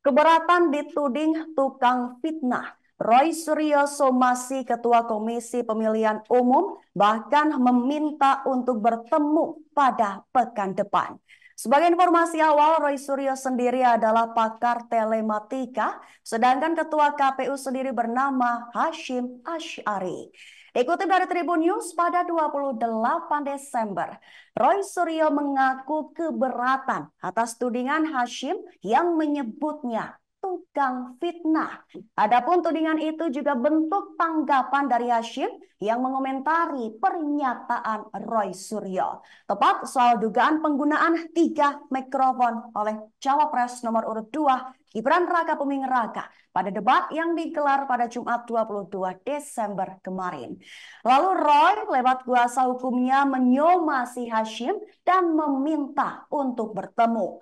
Keberatan dituding tukang fitnah. Roy Suryo Somasi, Ketua Komisi Pemilihan Umum, bahkan meminta untuk bertemu pada pekan depan. Sebagai informasi awal, Roy Suryo sendiri adalah pakar telematika, sedangkan Ketua KPU sendiri bernama Hashim Ash'ari. Ikuti dari Tribun News pada 28 Desember, Roy Suryo mengaku keberatan atas tudingan Hashim yang menyebutnya tukang fitnah. Adapun tudingan itu juga bentuk tanggapan dari Hashim yang mengomentari pernyataan Roy Suryo. Tepat soal dugaan penggunaan tiga mikrofon oleh Cawapres nomor urut 2 Gibran Raka Buming Raka pada debat yang digelar pada Jumat 22 Desember kemarin. Lalu Roy lewat kuasa hukumnya menyomasi Hashim dan meminta untuk bertemu.